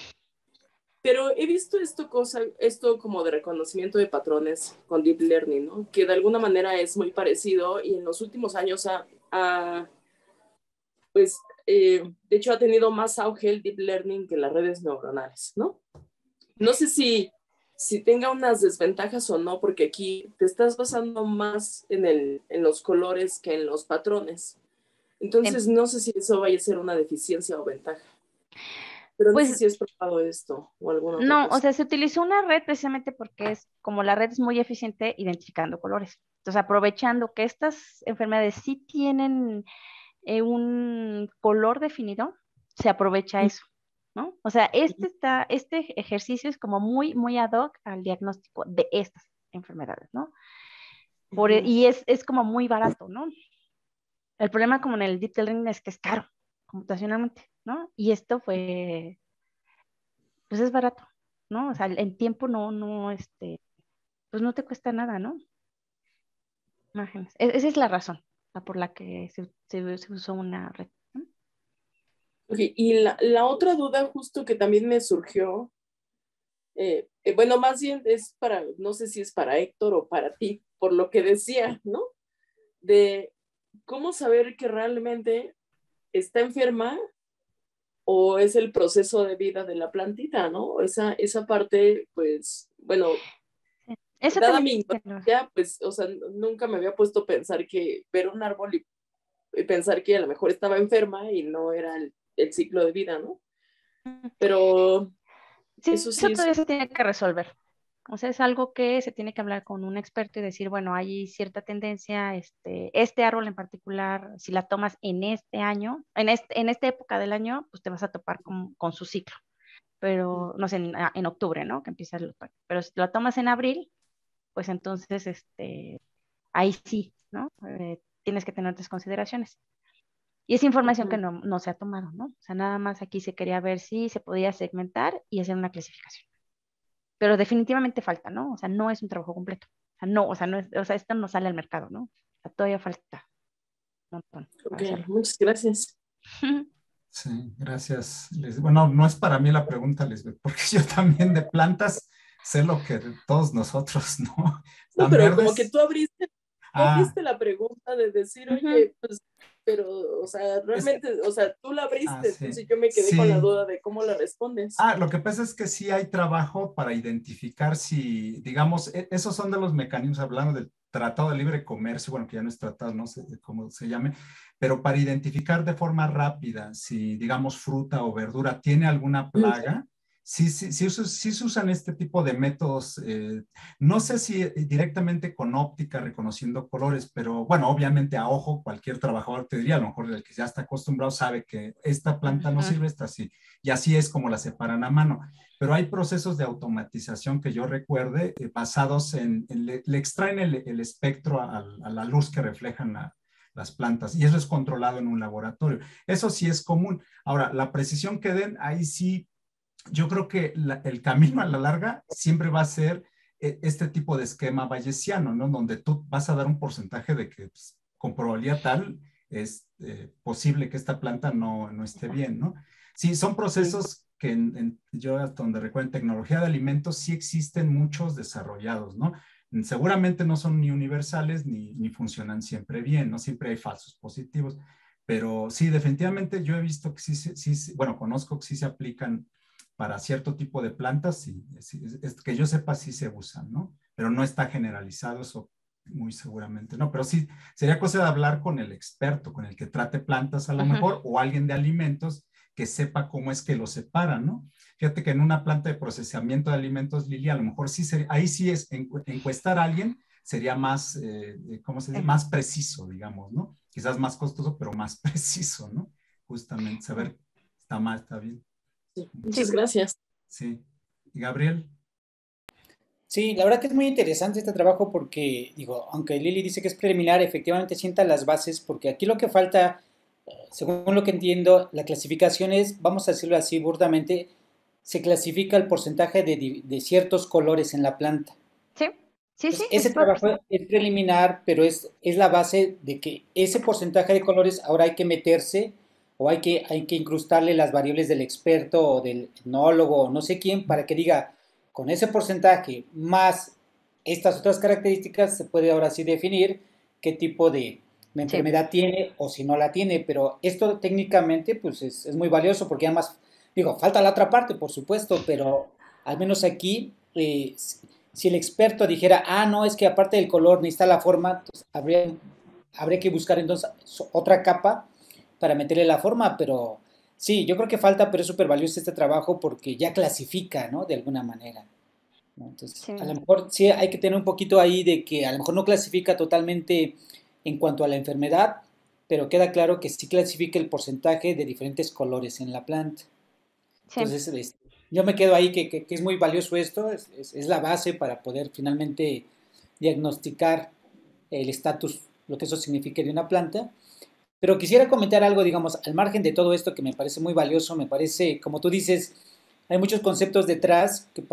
pero he visto esto, cosa, esto como de reconocimiento de patrones con deep learning, ¿no? que de alguna manera es muy parecido y en los últimos años ha, pues, eh, de hecho ha tenido más auge el deep learning que las redes neuronales, ¿no? No sé si si tenga unas desventajas o no, porque aquí te estás basando más en, el, en los colores que en los patrones. Entonces, em no sé si eso vaya a ser una deficiencia o ventaja. Pero no pues sé si has probado esto o alguna No, o sea, se utilizó una red precisamente porque es, como la red es muy eficiente identificando colores. Entonces, aprovechando que estas enfermedades sí tienen eh, un color definido, se aprovecha eso. ¿no? O sea, este, está, este ejercicio es como muy, muy ad hoc al diagnóstico de estas enfermedades, ¿no? Por, e, y es, como muy barato, ¿no? El problema como en el deep learning es que es caro computacionalmente, ¿no? Y esto fue, pues es barato, ¿no? O sea, en tiempo no, no, este, pues no te cuesta nada, ¿no? Imágenes. E, esa es la razón por la que se, se usó una red y la, otra duda justo que también me surgió, eh, eh, bueno, más bien es para, no sé si es para Héctor o para ti, por lo que decía, ¿no? De cómo saber que realmente está enferma o es el proceso de vida de la plantita, ¿no? Esa, esa parte, pues, bueno, nada dada mi pues, o sea, nunca me había puesto a pensar que ver un árbol y pensar que a lo mejor estaba enferma y no era el el ciclo de vida, ¿no? Pero eso, todavía se tiene que resolver. O sea, es algo que se tiene que hablar con un experto y decir, bueno, hay cierta tendencia, este, este árbol en particular, si la tomas en este año, en, en esta época del año, pues te vas a topar con, su ciclo. Pero, no sé, en, octubre, ¿no? Que empieza el Pero si lo tomas en abril, pues entonces, este, ahí sí, ¿no? Eh, tienes que tener otras consideraciones. Y es información que no, se ha tomado, ¿no? O sea, nada más aquí se quería ver si se podía segmentar y hacer una clasificación. Pero definitivamente falta, ¿no? O sea, no es un trabajo completo. O sea, no, o sea, no es, o sea esto no sale al mercado, ¿no? todavía falta Ok, muchas gracias. Sí, gracias. Bueno, no es para mí la pregunta, Lisbeth, porque yo también de plantas sé lo que todos nosotros, ¿no? No, pero como que tú ah. abriste, la pregunta de decir, oye, pues pero, o sea, realmente, o sea, tú la ah, abriste, entonces yo me quedé con la duda de cómo la respondes. Ah, lo que pasa es que sí hay trabajo para identificar si, digamos, e, esos son de los mecanismos, hablando del Tratado de Libre Comercio, bueno, que ya no es tratado, no sé cómo se llame, pero para identificar de forma rápida si, digamos, fruta o verdura tiene alguna plaga sí, sí, sí, se usan este tipo de métodos, eh, no sé si eh, directamente con óptica reconociendo colores, pero bueno, obviamente a ojo cualquier trabajador te diría, a lo mejor el que ya está acostumbrado sabe que esta planta no sirve, esta sí, y así es como la separan a mano. Pero hay procesos de automatización que yo recuerde eh, basados en, le, extraen el, espectro a, la luz que reflejan las plantas y eso es controlado en un laboratorio. Eso sí es común. Ahora, la precisión que den, ahí sí yo creo que el camino a la larga siempre va a ser eh, este tipo de esquema bayesiano, ¿no? Donde tú vas a dar un porcentaje de que pues, con probabilidad tal es eh, posible que esta planta no, no, esté bien, ¿no? Sí, son procesos que en, yo hasta donde recuerdo en tecnología de alimentos sí existen muchos desarrollados, ¿no? Seguramente no son ni universales ni, ni funcionan siempre bien, ¿no? Siempre hay falsos positivos, pero sí, definitivamente yo he visto que sí, sí, bueno, conozco que sí se aplican para cierto tipo de plantas, sí, es, que yo sepa, sí se usan, ¿no? Pero no está generalizado eso muy seguramente, ¿no? Pero sí, sería cosa de hablar con el experto, con el que trate plantas a lo mejor, o alguien de alimentos que sepa cómo es que lo separan, ¿no? Fíjate que en una planta de procesamiento de alimentos, Lili, a lo mejor sí, sería, ahí sí es encuestar a alguien sería más, eh, ¿cómo se dice? Eh. Más preciso, digamos, ¿no? Quizás más costoso, pero más preciso, ¿no? Justamente saber, está mal, está bien muchas gracias. Sí. Gabriel. Sí, la verdad que es muy interesante este trabajo porque, digo, aunque Lili dice que es preliminar, efectivamente sienta las bases porque aquí lo que falta, eh, según lo que entiendo, la clasificación es, vamos a decirlo así burdamente, se clasifica el porcentaje de, ciertos colores en la planta. Sí, sí, sí. ese trabajo es preliminar, pero es, es la base de que ese porcentaje de colores ahora hay que meterse o hay que, hay que incrustarle las variables del experto o del etnólogo no sé quién para que diga, con ese porcentaje más estas otras características, se puede ahora sí definir qué tipo de enfermedad tiene o si no la tiene, pero esto técnicamente pues es, muy valioso porque además, digo, falta la otra parte, por supuesto, pero al menos aquí, eh, si el experto dijera, ah, no, es que aparte del color ni está la forma, pues, habría, habría que buscar entonces otra capa para meterle la forma, pero sí, yo creo que falta, pero es súper valioso este trabajo porque ya clasifica, ¿no? De alguna manera. Entonces, a lo mejor sí hay que tener un poquito ahí de que a lo mejor no clasifica totalmente en cuanto a la enfermedad, pero queda claro que sí clasifica el porcentaje de diferentes colores en la planta. Entonces, yo me quedo ahí que, es muy valioso esto, es, es, la base para poder finalmente diagnosticar el estatus, lo que eso significa de una planta. Pero quisiera comentar algo, digamos, al margen de todo esto que me parece muy valioso, me parece, como tú dices, hay muchos conceptos detrás que,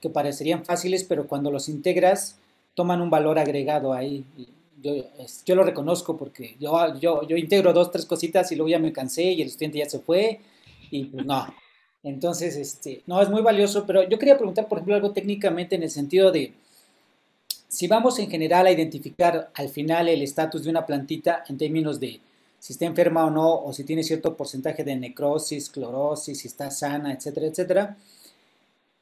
que parecerían fáciles, pero cuando los integras toman un valor agregado ahí. Yo, yo lo reconozco porque yo, yo, yo integro dos, tres cositas y luego ya me cansé y el estudiante ya se fue y pues no. Entonces, este, no, es muy valioso, pero yo quería preguntar, por ejemplo, algo técnicamente en el sentido de, si vamos en general a identificar al final el estatus de una plantita en términos de si está enferma o no, o si tiene cierto porcentaje de necrosis, clorosis, si está sana, etcétera, etcétera.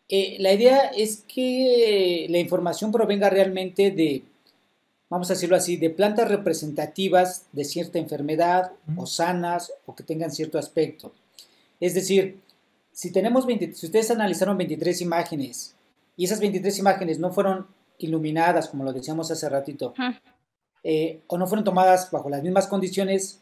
Eh, la idea es que la información provenga realmente de, vamos a decirlo así, de plantas representativas de cierta enfermedad o sanas o que tengan cierto aspecto. Es decir, si, tenemos si ustedes analizaron 23 imágenes y esas 23 imágenes no fueron iluminadas, como lo decíamos hace ratito, eh, o no fueron tomadas bajo las mismas condiciones,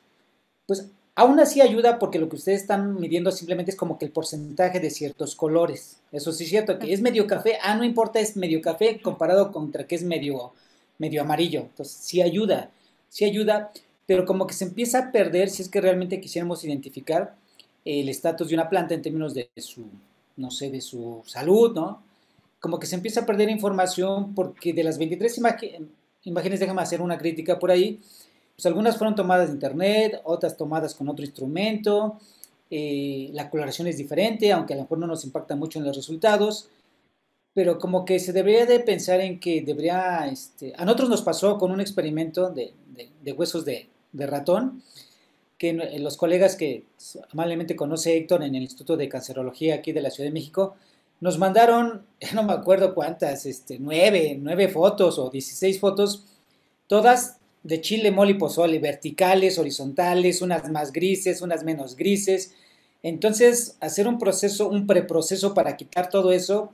pues aún así ayuda porque lo que ustedes están midiendo simplemente es como que el porcentaje de ciertos colores. Eso sí es cierto, que es medio café, ah, no importa, es medio café comparado contra que es medio, medio amarillo. Entonces, sí ayuda, sí ayuda, pero como que se empieza a perder si es que realmente quisiéramos identificar el estatus de una planta en términos de su, no sé, de su salud, ¿no? Como que se empieza a perder información porque de las 23 imágenes, déjame hacer una crítica por ahí, pues, algunas fueron tomadas de internet, otras tomadas con otro instrumento, eh, la coloración es diferente, aunque a lo mejor no nos impacta mucho en los resultados, pero como que se debería de pensar en que debería, este, a nosotros nos pasó con un experimento de, huesos de, ratón, que eh, los colegas que amablemente conoce Héctor en el Instituto de Cancerología aquí de la Ciudad de México, nos mandaron, no me acuerdo cuántas, este, nueve, fotos o 16 fotos, todas de chile, mole verticales, horizontales, unas más grises, unas menos grises. Entonces, hacer un proceso, un preproceso para quitar todo eso,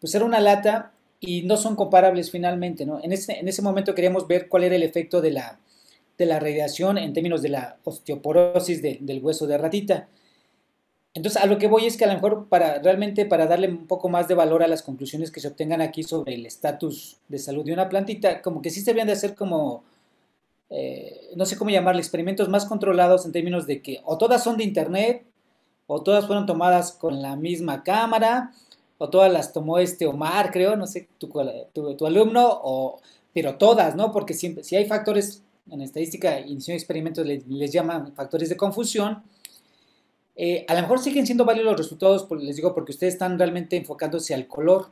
pues era una lata y no son comparables finalmente, ¿no? En ese, momento queríamos ver cuál era el efecto de la, de la radiación en términos de la osteoporosis del hueso de ratita. Entonces, a lo que voy es que a lo mejor para realmente para darle un poco más de valor a las conclusiones que se obtengan aquí sobre el estatus de salud de una plantita, como que sí se habían de hacer como eh, no sé cómo llamarle, experimentos más controlados en términos de que o todas son de internet, o todas fueron tomadas con la misma cámara, o todas las tomó este Omar, creo, no sé, tu, tu, alumno, o, pero todas, ¿no? Porque siempre, si hay factores, en estadística, inicio de experimentos les, llaman factores de confusión, eh, a lo mejor siguen siendo válidos los resultados, les digo, porque ustedes están realmente enfocándose al color.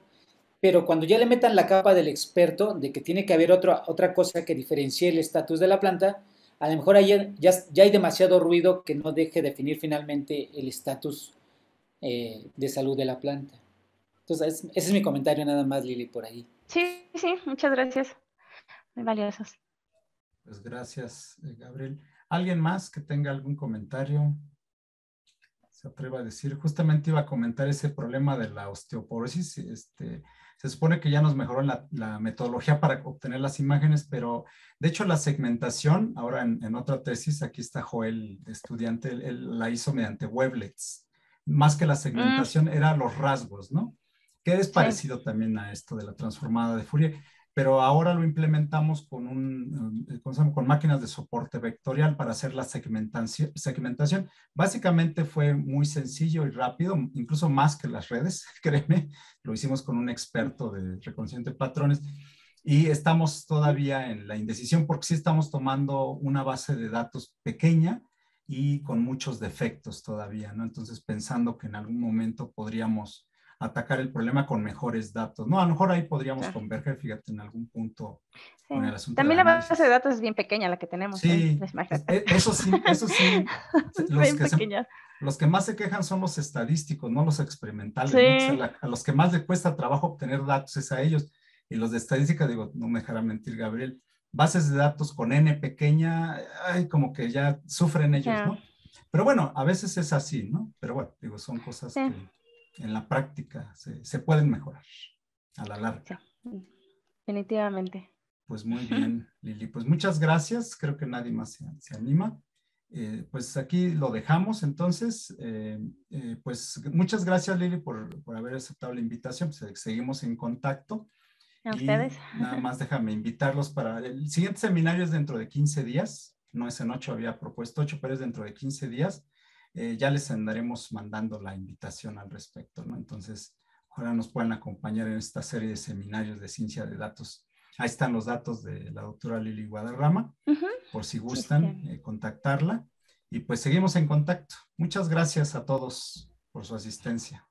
Pero cuando ya le metan la capa del experto de que tiene que haber otra, otra cosa que diferencie el estatus de la planta, a lo mejor ayer ya, ya, hay demasiado ruido que no deje definir finalmente el estatus eh, de salud de la planta. Entonces, ese es mi comentario nada más, Lili, por ahí. Sí, sí, muchas gracias. Muy valiosos. Pues gracias, eh, Gabriel. ¿Alguien más que tenga algún comentario? Se atreva a decir, justamente iba a comentar ese problema de la osteoporosis, este, se supone que ya nos mejoró la, metodología para obtener las imágenes, pero de hecho la segmentación, ahora en, otra tesis, aquí está Joel, estudiante, él, la hizo mediante weblets. Más que la mm. segmentación, eran era los rasgos, ¿no? Que es parecido también a esto de la transformada de Fourier pero ahora lo implementamos con, un, eh, con máquinas de soporte vectorial para hacer la segmentación, segmentación. Básicamente fue muy sencillo y rápido, incluso más que las redes, créeme, lo hicimos con un experto de reconocimiento de patrones y estamos todavía en la indecisión porque sí estamos tomando una base de datos pequeña y con muchos defectos todavía, ¿no? Entonces pensando que en algún momento podríamos atacar el problema con mejores datos. No, a lo mejor ahí podríamos converger, fíjate, en algún punto. También la base de datos es bien pequeña la que tenemos. ¿eh? Sí, e, eso sí, eso sí. los, que más se quejan son los estadísticos, no los experimentales. a los que más le cuesta trabajo obtener datos es a ellos. Y los de estadística, digo, no me dejará mentir, Gabriel, bases de datos con N pequeña, hay como que ya sufren ellos, ¿no? Pero bueno, a veces es así, ¿no? Pero bueno, digo, son cosas que en la práctica se, pueden mejorar a la larga. definitivamente. Pues muy bien, Lili. Pues muchas gracias. Creo que nadie más se, anima. Eh, pues aquí lo dejamos entonces. Eh, eh, pues muchas gracias Lili por, por, haber aceptado la invitación. Pues, seguimos en contacto. A ustedes. nada más déjame invitarlos para el siguiente seminario es dentro de 15 días. No es en 8, había propuesto 8, pero es dentro de 15 días. Eh, ya les andaremos mandando la invitación al respecto, ¿no? Entonces, ahora nos pueden acompañar en esta serie de seminarios de ciencia de datos. Ahí están los datos de la doctora Lili Guadarrama, por si gustan eh, contactarla. Y pues seguimos en contacto. Muchas gracias a todos por su asistencia.